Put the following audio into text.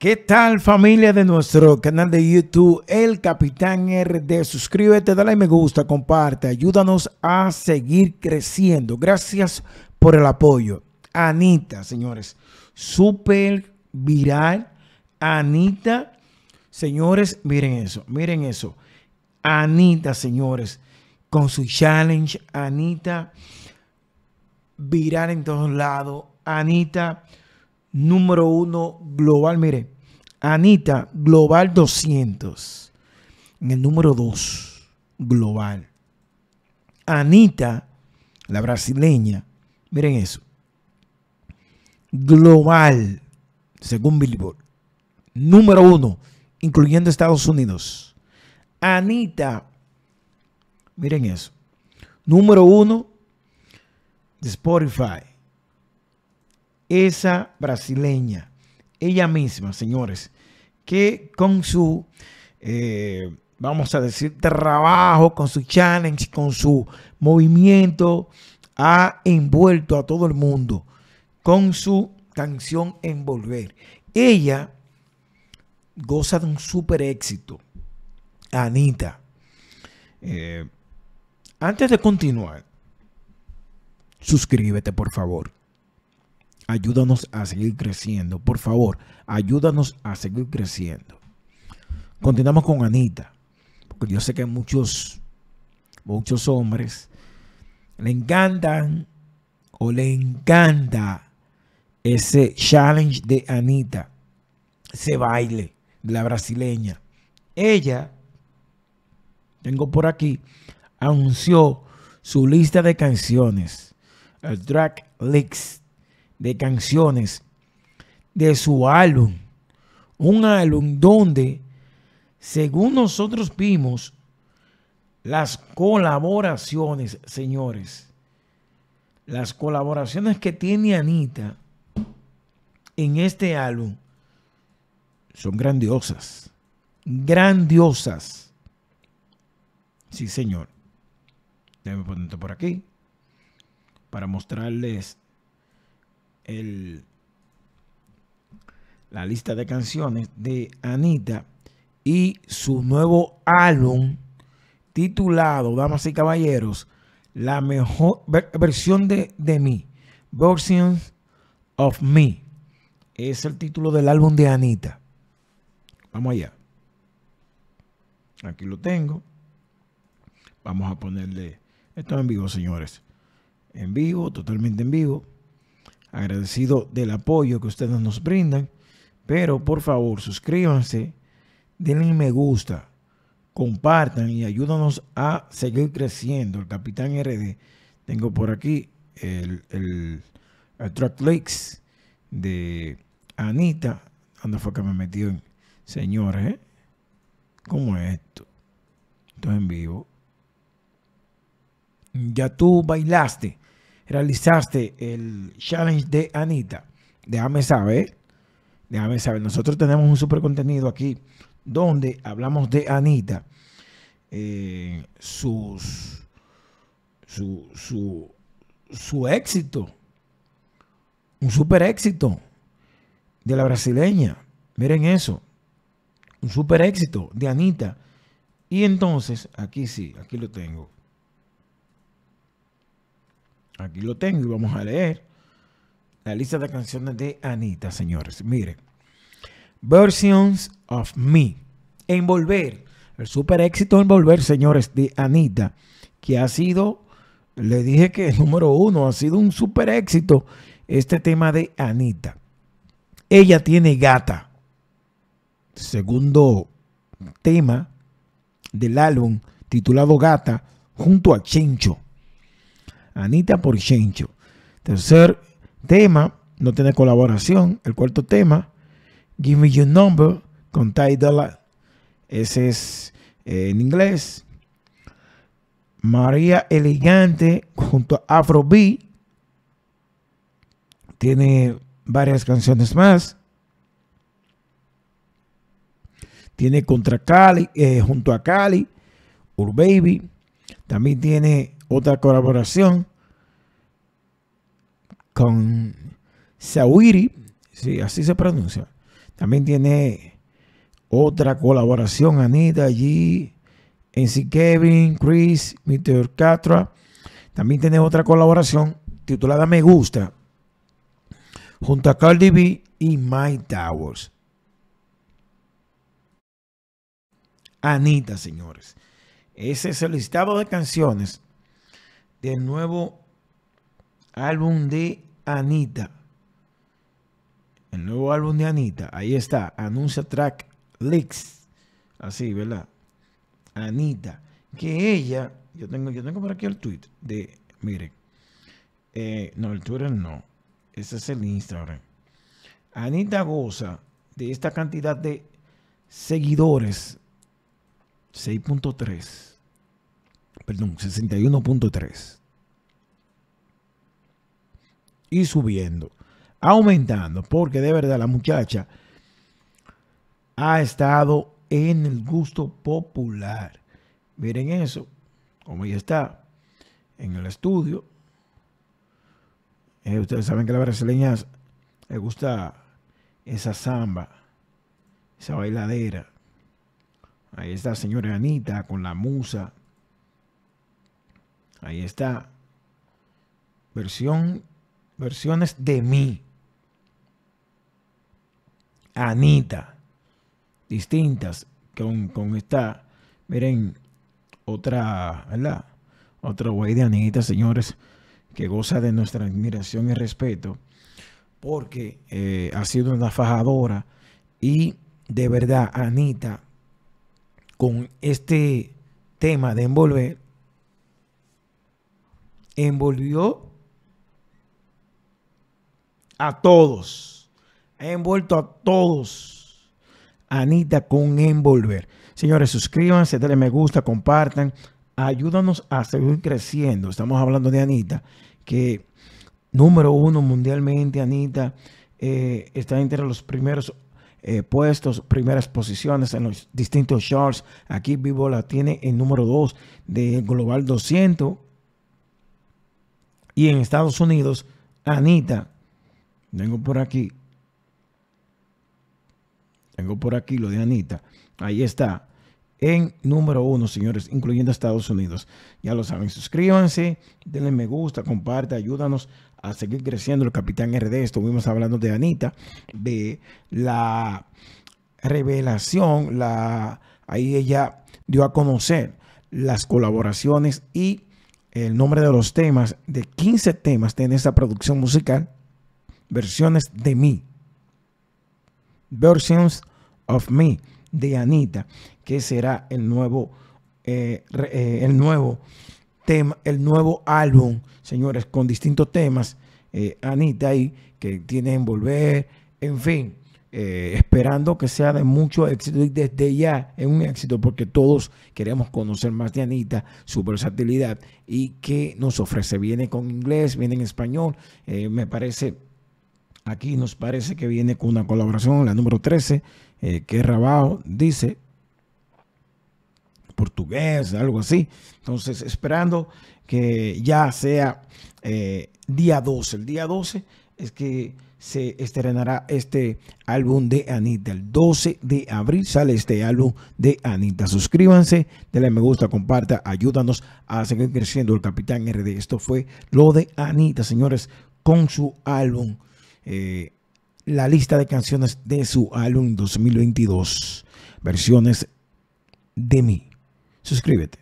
¿Qué tal familia de nuestro canal de YouTube El Capitán RD? Suscríbete, dale me gusta, comparte, ayúdanos a seguir creciendo. Gracias por el apoyo. Anita, señores, Super viral. Anita, señores, miren eso, miren eso. Anita, señores, con su challenge, Anita, viral en todos lados. Anita número uno global. Mire, Anita, global 200. En el número dos, global. Anita, la brasileña, miren eso. Global, según Billboard. Número uno, incluyendo Estados Unidos. Anita, miren eso. Número uno de Spotify esa brasileña, ella misma, señores, que con su, eh, vamos a decir, trabajo, con su challenge, con su movimiento, ha envuelto a todo el mundo con su canción Envolver. Ella goza de un super éxito. Anita. Eh, antes de continuar, suscríbete por favor ayúdanos a seguir creciendo. Por favor, ayúdanos a seguir creciendo. Continuamos con Anita, porque yo sé que muchos, muchos hombres le encantan o le encanta ese challenge de Anita, ese baile de la brasileña. Ella, tengo por aquí, anunció su lista de canciones, el track de canciones de su álbum. Un álbum donde, según nosotros vimos, las colaboraciones, señores, las colaboraciones que tiene Anita en este álbum son grandiosas. Grandiosas. Sí, señor. Déjame poner por aquí para mostrarles la lista de canciones de Anita y su nuevo álbum titulado, damas y caballeros, la mejor versión de, de mí, Versions of Me. Es el título del álbum de Anita. Vamos allá. Aquí lo tengo. Vamos a ponerle. Esto en vivo, señores. En vivo, totalmente en vivo agradecido del apoyo que ustedes nos brindan, pero por favor suscríbanse, denle me gusta, compartan y ayúdanos a seguir creciendo. El Capitán RD, tengo por aquí el, el, Track Lakes de Anita, ¿dónde fue que me metió? En? Señores, ¿eh? ¿cómo es esto? Esto es en vivo. Ya tú bailaste realizaste el challenge de Anita, déjame saber, déjame saber, nosotros tenemos un super contenido aquí donde hablamos de Anita, eh, sus, su, su, su éxito, un super éxito de la brasileña, miren eso, un super éxito de Anita. Y entonces, aquí sí, aquí lo tengo. Aquí lo tengo y vamos a leer la lista de canciones de Anita, señores. Miren, Versions of Me, Envolver, el super éxito Envolver, señores, de Anita, que ha sido, le dije que el número uno, ha sido un super éxito este tema de Anita. Ella tiene gata. Segundo tema del álbum titulado Gata junto a Chincho. Anita por Porchencho. Tercer tema, no tiene colaboración. El cuarto tema, Give Me Your Number con Ty Ese es eh, en inglés. María Elegante junto a Afro B Tiene varias canciones más. Tiene contra Cali, eh, junto a Cali, Urbaby. También tiene otra colaboración con Sawiri, sí, así se pronuncia. También tiene otra colaboración, Anita, allí. NC Kevin, Chris, Mr. Catra. También tiene otra colaboración titulada Me Gusta, junto a Cardi B y My Towers. Anita, señores. Ese es el listado de canciones del nuevo álbum de Anita. El nuevo álbum de Anita. Ahí está. Anuncia track Leaks. Así, ¿verdad? Anita. Que ella. Yo tengo, yo tengo por aquí el tweet de. Mire. Eh, no, el Twitter no. Ese es el Instagram. Anita goza de esta cantidad de seguidores 6.3. Perdón, 61.3. Y subiendo. Aumentando. Porque de verdad la muchacha ha estado en el gusto popular. Miren eso. Como ya está en el estudio. Eh, ustedes saben que a las brasileñas les gusta esa samba, esa bailadera. Ahí está señora Anita con la musa. Ahí está. Versión, versiones de mí. Anita. Distintas con, esta. Miren, otra, ¿verdad? Otra güey de Anita, señores, que goza de nuestra admiración y respeto. Porque eh, ha sido una fajadora. Y de verdad, Anita con este tema de envolver, envolvió a todos. Ha envuelto a todos. Anita con envolver. Señores, suscríbanse, denle me gusta, compartan. Ayúdanos a seguir creciendo. Estamos hablando de Anita, que número uno mundialmente, Anita eh, está entre los primeros eh, puestos, primeras posiciones en los distintos charts. Aquí Vivo la tiene en número 2 de Global 200. Y en Estados Unidos, Anita. Tengo por aquí. Tengo por aquí lo de Anita. Ahí está. En número uno, señores, incluyendo Estados Unidos. Ya lo saben, suscríbanse, denle me gusta, comparte, ayúdanos a seguir creciendo el Capitán RD. Estuvimos hablando de Anita, de la revelación, la, ahí ella dio a conocer las colaboraciones y el nombre de los temas, de 15 temas de esta producción musical, versiones de mí, versions of me, de Anita, que será el nuevo, eh, eh, el nuevo el nuevo álbum, señores, con distintos temas. Eh, Anita ahí, que tiene volver, en fin, eh, esperando que sea de mucho éxito y desde ya es un éxito porque todos queremos conocer más de Anita, su versatilidad y que nos ofrece. Viene con inglés, viene en español, eh, me parece, aquí nos parece que viene con una colaboración, la número 13, que Rabajo dice portugués, algo así. Entonces, esperando que ya sea eh, día 12. El día 12 es que se estrenará este álbum de Anita. El 12 de abril sale este álbum de Anita. Suscríbanse, denle me gusta, comparta, ayúdanos a seguir creciendo el Capitán RD. Esto fue lo de Anita, señores, con su álbum. Eh, la lista de canciones de su álbum 2022, versiones de mí suscríbete.